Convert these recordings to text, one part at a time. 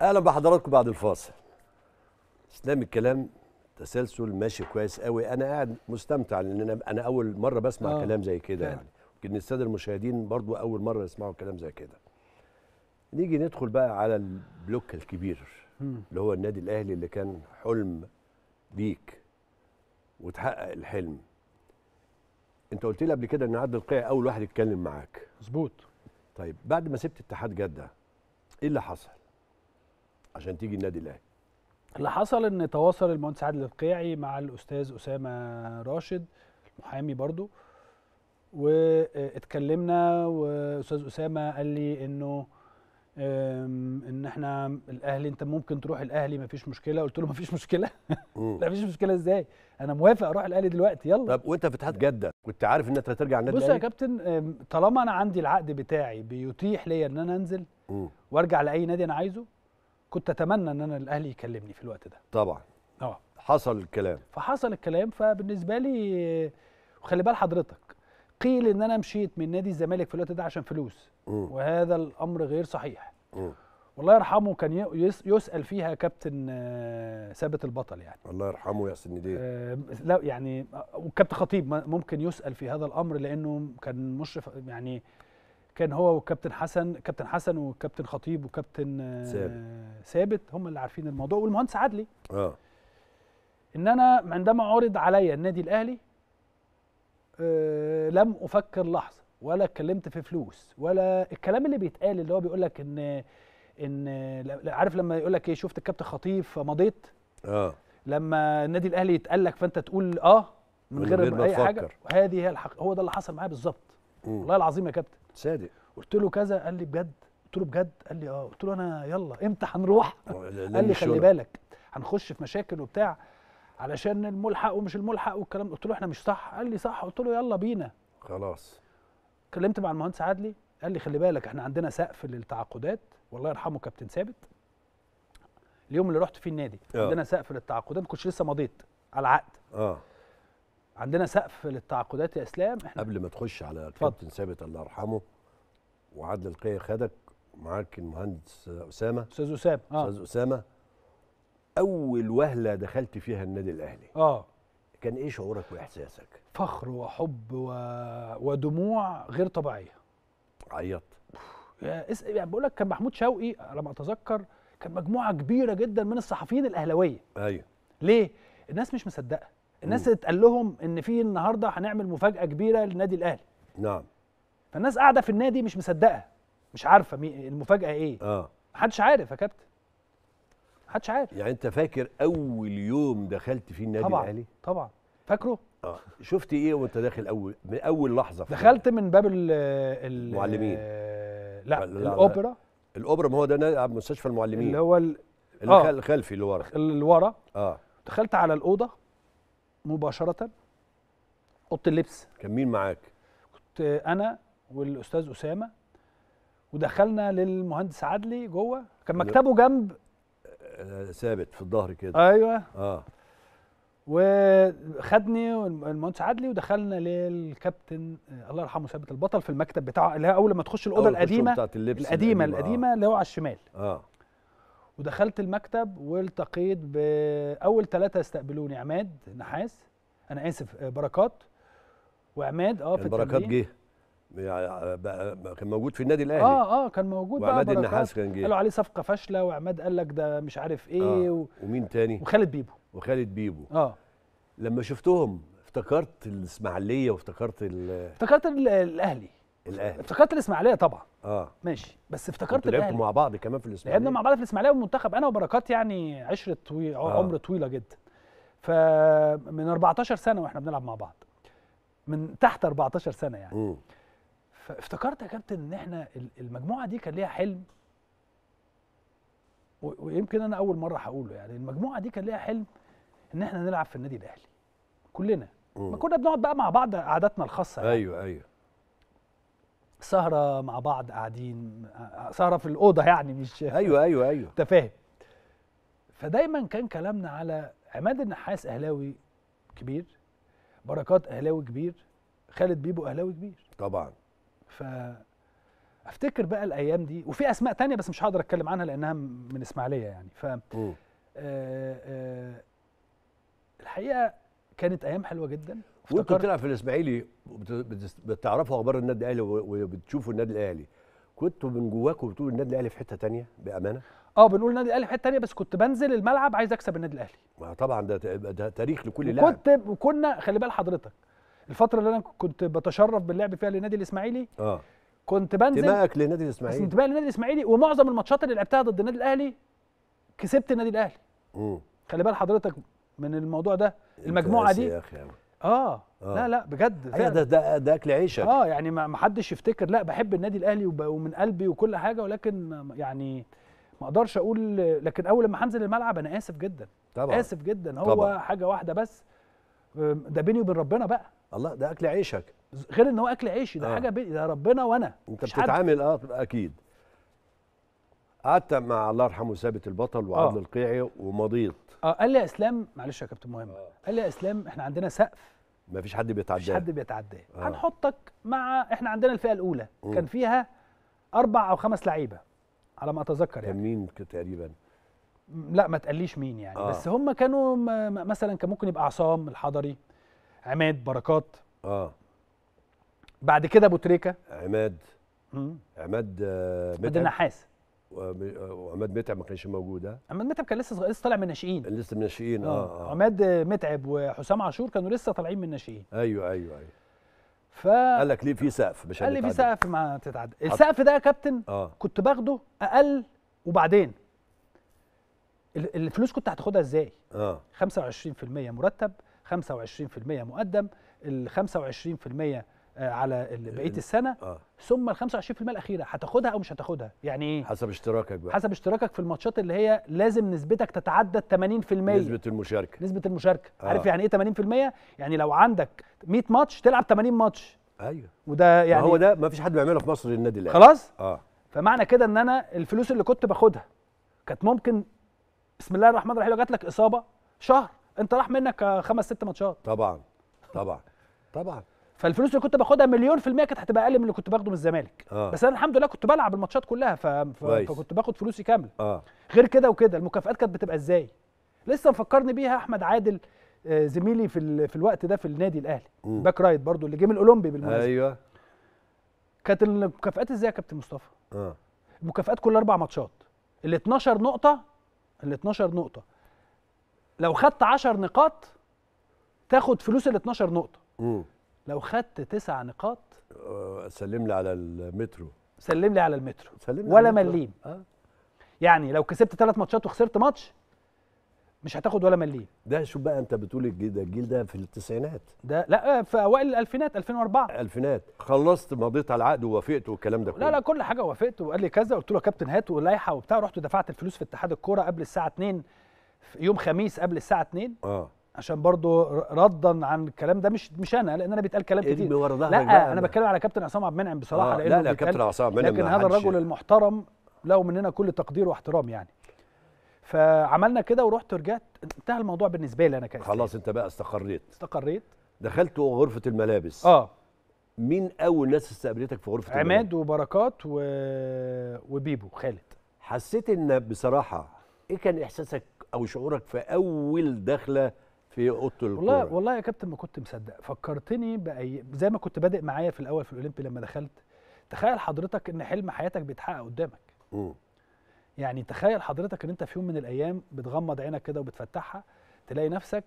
اهلا بحضراتكم بعد الفاصل اسلام الكلام تسلسل ماشي كويس قوي انا قاعد مستمتع لان انا انا اول مره بسمع آه. كلام زي كده يعني يمكن الساده المشاهدين برضو اول مره يسمعوا كلام زي كده نيجي ندخل بقى على البلوك الكبير م. اللي هو النادي الاهلي اللي كان حلم ليك وتحقق الحلم انت قلت لي قبل كده ان عبد القيع اول واحد اتكلم معاك مظبوط طيب بعد ما سبت اتحاد جده ايه اللي حصل عشان تيجي النادي الاهلي اللي حصل ان تواصل المهندس عادل القيعي مع الاستاذ اسامه راشد محامي برضو واتكلمنا واستاذ اسامه قال لي انه ان احنا الاهلي انت ممكن تروح الاهلي مفيش مشكله قلت له مفيش مشكله لا مفيش مشكله ازاي انا موافق اروح الاهلي دلوقتي يلا طب وانت في اتحاد جده كنت عارف ان انت هترجع النادي بص يا كابتن طالما انا عندي العقد بتاعي بيتيح ليا ان انا انزل وارجع لاي نادي انا عايزه كنت اتمنى ان انا الاهلي يكلمني في الوقت ده طبعا اه حصل الكلام فحصل الكلام فبالنسبه لي وخلي بال حضرتك قيل ان انا مشيت من نادي الزمالك في الوقت ده عشان فلوس م. وهذا الامر غير صحيح م. والله يرحمه كان يسال فيها كابتن آه، ثابت البطل يعني الله يرحمه يا سنديه آه لا يعني آه، وكابتن خطيب ممكن يسال في هذا الامر لانه كان مشرف يعني كان هو وكابتن حسن كابتن حسن وكابتن خطيب وكابتن آه، ثابت هم اللي عارفين الموضوع والمهندس عدلي اه ان انا عندما عرض عليا النادي الاهلي آه لم افكر لحظه ولا اتكلمت في فلوس ولا الكلام اللي بيتقال اللي هو بيقول لك ان ان عارف لما يقول لك ايه شفت الكابتن خطيب فمضيت اه لما النادي الاهلي يتقال لك فانت تقول اه من, من غير, ما اي تفكر. حاجه هذه هي الحق هو ده اللي حصل معايا بالظبط والله العظيم يا كابتن صادق قلت له كذا قال لي بجد قلت له بجد قال لي اه قلت له انا يلا امتى هنروح قال لي خلي بالك هنخش في مشاكل وبتاع علشان الملحق ومش الملحق والكلام قلت له احنا مش صح قال لي صح قلت له يلا بينا خلاص كلمت مع المهندس عدلي قال لي خلي بالك احنا عندنا سقف للتعاقدات والله يرحمه كابتن ثابت اليوم اللي رحت فيه النادي أوه. عندنا سقف للتعاقدات ما كنتش لسه مضيت على العقد اه عندنا سقف للتعاقدات يا اسلام احنا قبل ما تخش على كابتن ثابت الله يرحمه وعدل القي خدك معاك المهندس اسامه استاذ اسامه اه استاذ اسامه اول وهله دخلت فيها النادي الاهلي اه كان ايه شعورك واحساسك فخر وحب و... ودموع غير طبيعيه عيطت اس... يعني بقول لك كان محمود شوقي على ما اتذكر كان مجموعه كبيره جدا من الصحفيين الاهلاويه ايوه ليه الناس مش مصدقه الناس اتقال لهم ان في النهارده هنعمل مفاجاه كبيره للنادي الاهلي نعم فالناس قاعده في النادي مش مصدقه مش عارفه المفاجاه ايه اه محدش عارف يا كابتن محدش عارف يعني انت فاكر اول يوم دخلت فيه النادي طبعًا الاهلي طبعا فاكره اه شفت ايه وانت داخل اول من اول لحظه دخلت من باب المعلمين لا, لا, لا الاوبرا الاوبرا ما هو ده مستشفى المعلمين اللي هو آه. الخلفي اللي ورا اللي ورا اه دخلت على الاوضه مباشره اوضه اللبس كان مين معاك كنت انا والاستاذ اسامه ودخلنا للمهندس عدلي جوه كان مكتبه جنب آه، ثابت في الظهر كده ايوه اه وخدني المهندس عدلي ودخلنا للكابتن آه، الله يرحمه ثابت البطل في المكتب بتاعه اللي هي اول ما تخش الاوضه القديمه بتاعت اللبس القديمه القديمه آه. اللي هو على الشمال اه ودخلت المكتب والتقيت باول ثلاثه استقبلوني عماد نحاس انا اسف آه، بركات وعماد اه في بركات جه كان موجود في النادي الاهلي اه اه كان موجود وعماد النحاس كان جه قالوا عليه صفقه فاشله وعماد قال لك ده مش عارف ايه آه. و... ومين تاني وخالد بيبو وخالد بيبو اه لما شفتهم افتكرت الاسماعيليه وافتكرت افتكرت الاهلي الاهلي افتكرت الاسماعيليه طبعا اه ماشي بس افتكرت الاهلي لعبتوا مع بعض كمان في الاسماعيليه لعبنا مع بعض في الاسماعيليه والمنتخب انا وبركات يعني عشره طويل آه. عمر طويله جدا فمن 14 سنه واحنا بنلعب مع بعض من تحت 14 سنه يعني م. فافتكرت يا كابتن ان احنا المجموعه دي كان ليها حلم ويمكن انا اول مره هقوله يعني المجموعه دي كان ليها حلم ان احنا نلعب في النادي الاهلي كلنا م. ما كنا بنقعد بقى مع بعض قعداتنا الخاصه يعني. ايوه ايوه سهره مع بعض قاعدين سهره في الاوضه يعني مش ايوه ايوه ايوه انت فاهم فدايما كان كلامنا على عماد النحاس اهلاوي كبير بركات اهلاوي كبير خالد بيبو اهلاوي كبير طبعا ف افتكر بقى الايام دي وفي اسماء تانية بس مش هقدر اتكلم عنها لانها من اسماعيليه يعني ف آه، آه، الحقيقه كانت ايام حلوه جدا وانت بتلعب في الاسماعيلي بتعرفوا اخبار النادي الاهلي وبتشوفوا النادي الاهلي كنتوا من جواكم بتقولوا النادي الاهلي في حته تانية بامانه؟ اه بنقول النادي الاهلي في حته تانية بس كنت بنزل الملعب عايز اكسب النادي الاهلي. ما طبعا ده ده تاريخ لكل لاعب. كنت وكنا خلي بال حضرتك الفتره اللي انا كنت بتشرف باللعب فيها للنادي الاسماعيلي اه كنت بنزل انتمائك للنادي الاسماعيلي انتمائي للنادي الاسماعيلي ومعظم الماتشات اللي لعبتها ضد النادي الاهلي كسبت النادي الاهلي. امم خلي بال حضرتك من الموضوع ده المجموعه دي يا أخي. اه, آه. لا لا بجد أيوة ده, ده ده اكل عيشك اه يعني ما حدش يفتكر لا بحب النادي الاهلي ومن قلبي وكل حاجه ولكن يعني ما اقدرش اقول لكن اول ما هنزل الملعب انا اسف جدا طبعا اسف جدا هو طبعا. حاجه واحده بس ده بيني وبين ربنا بقى الله ده اكل عيشك غير ان هو اكل عيشي ده آه. حاجه بيني ده ربنا وانا انت بتتعامل اه اكيد قعدت مع الله يرحمه ثابت البطل وعادل آه. القيعي ومضيت اه قال لي يا اسلام معلش يا كابتن مهم آه. قال لي يا اسلام احنا عندنا سقف ما فيش حد بيتعداه مفيش حد بيتعداه آه. هنحطك مع احنا عندنا الفئه الاولى م. كان فيها اربع او خمس لعيبه على ما اتذكر يعني مين تقريبا لا ما تقليش مين يعني آه. بس هم كانوا مثلا كان ممكن يبقى عصام الحضري عماد بركات اه بعد كده ابو تريكه عماد مم. عماد آه متعب النحاس وعماد متعب ما كانش موجوده عماد متعب كان لسه لسه طالع من الناشئين لسه من الناشئين آه. اه, آه. عماد متعب وحسام عاشور كانوا لسه طالعين من الناشئين ايوه ايوه ايوه ف قال لك ليه في سقف مش قال لي في سقف ما تتعدى السقف ده يا كابتن آه. كنت باخده اقل وبعدين الفلوس كنت هتاخدها ازاي؟ اه 25% مرتب 25% مقدم ال 25% آه، على آه، بقيه السنه آه. ثم ال 25% الاخيره هتاخدها او مش هتاخدها يعني ايه حسب اشتراكك بقى حسب اشتراكك في الماتشات اللي هي لازم نسبتك تتعدى 80% نسبه المشاركه نسبه المشاركه آه. عارف يعني ايه 80% يعني لو عندك 100 ماتش تلعب 80 ماتش ايوه وده يعني هو ده ما فيش حد بيعمله في مصر للنادي الاهلي خلاص اه فمعنى كده ان انا الفلوس اللي كنت باخدها كانت ممكن بسم الله الرحمن الرحيم لو جات لك اصابه شهر انت راح منك خمس ست ماتشات طبعا طبعا طبعا فالفلوس اللي كنت باخدها مليون في المية كانت هتبقى اقل من اللي كنت باخده من الزمالك آه. بس انا الحمد لله كنت بلعب الماتشات كلها ف... ف... فكنت باخد فلوسي كامله آه. غير كده وكده المكافآت كانت بتبقى ازاي لسه مفكرني بيها احمد عادل آه، زميلي في ال... في الوقت ده في النادي الاهلي باك رايت برضو اللي جه من الاولمبي بالمناسبه ايوه كانت المكافآت ازاي يا كابتن مصطفى اه المكافآت كل اربع ماتشات ال 12 نقطه ال 12 نقطه لو خدت 10 نقاط تاخد فلوس ال 12 نقطه م. لو خدت تسع نقاط آه، سلم لي على المترو سلم لي على المترو سلم لي ولا مليم أه؟ يعني لو كسبت ثلاث ماتشات وخسرت ماتش مش هتاخد ولا مليم ده شوف بقى انت بتقول الجيل, الجيل ده في التسعينات ده لا آه، في اوائل الالفينات 2004 الفينات خلصت مضيت على العقد ووافقت والكلام ده كله لا لا كل حاجه وافقت وقال لي كذا قلت له يا كابتن هات واللائحه وبتاع رحت دفعت الفلوس في اتحاد الكوره قبل الساعه 2 يوم خميس قبل الساعه 2 اه عشان برضو ردا عن الكلام ده مش مش انا لان انا بيتقال كلام كتير لا بقى انا بتكلم على كابتن عصام عبد المنعم بصراحه آه لا لا كابتن عصام عبد المنعم لكن هذا الرجل المحترم له مننا كل تقدير واحترام يعني فعملنا كده ورحت ورجعت انتهى الموضوع بالنسبه لي انا كده خلاص انت بقى استقريت استقريت دخلت غرفه الملابس اه مين اول ناس استقبلتك في غرفه عماد الملابس؟ وبركات و... وبيبو خالد حسيت ان بصراحه ايه كان احساسك او شعورك في اول دخله في اوضه الكوره والله والله يا كابتن ما كنت مصدق فكرتني بأي زي ما كنت بادئ معايا في الاول في الاولمبي لما دخلت تخيل حضرتك ان حلم حياتك بيتحقق قدامك م. يعني تخيل حضرتك ان انت في يوم من الايام بتغمض عينك كده وبتفتحها تلاقي نفسك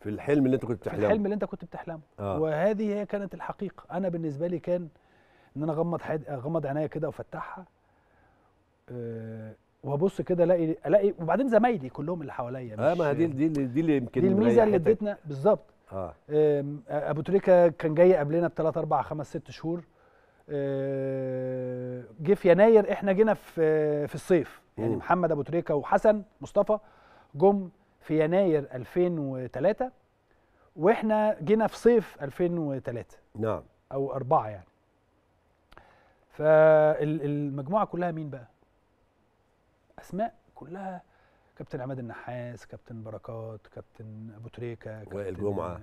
في الحلم اللي انت كنت بتحلمه في الحلم اللي انت كنت بتحلمه آه. وهذه هي كانت الحقيقه انا بالنسبه لي كان ان انا اغمض حد... اغمض عينيا كده وافتحها أه وابص كده الاقي الاقي وبعدين زمايلي كلهم اللي حواليا اه ما دي دي دي اللي يمكن دي الميزه اللي اديتنا بالظبط اه ابو تريكه كان جاي قبلنا بثلاث اربع خمس ست شهور آه، جه في يناير احنا جينا في في الصيف يعني م. محمد ابو تريكه وحسن مصطفى جم في يناير 2003 واحنا جينا في صيف 2003 نعم او أربعة يعني فالمجموعه كلها مين بقى؟ اسماء كلها كابتن عماد النحاس كابتن بركات كابتن ابو تريكه وائل جمعه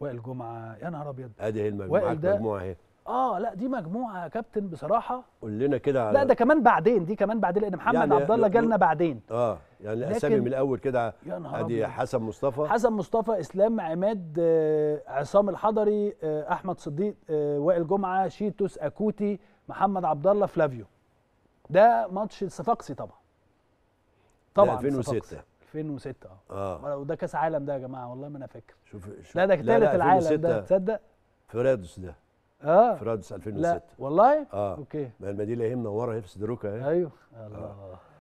وائل جمعه يا نهار ابيض ادي المجموعه المجموعه مجموعه اهي اه لا دي مجموعه يا كابتن بصراحه قول لنا كده على لا ده كمان بعدين دي كمان بعدين لان محمد يعني عبد الله جالنا بعدين اه يعني الاسامي من الاول كده ادي حسن مصطفى حسن مصطفى اسلام عماد آه عصام الحضري آه احمد صديق آه وائل جمعه شيتوس اكوتي محمد عبد الله فلافيو ده ماتش الصفاقسي طبعا طبعا 2006 2006 اه اه وده كاس عالم ده يا جماعه والله ما انا فاكر شوف, شوف لا ده ثالث العالم ده تصدق فرادوس ده اه فرادوس 2006 لا والله اه اوكي ما المدينه يهمنا ورا هيفس دروكا اهي ايوه آه. الله آه.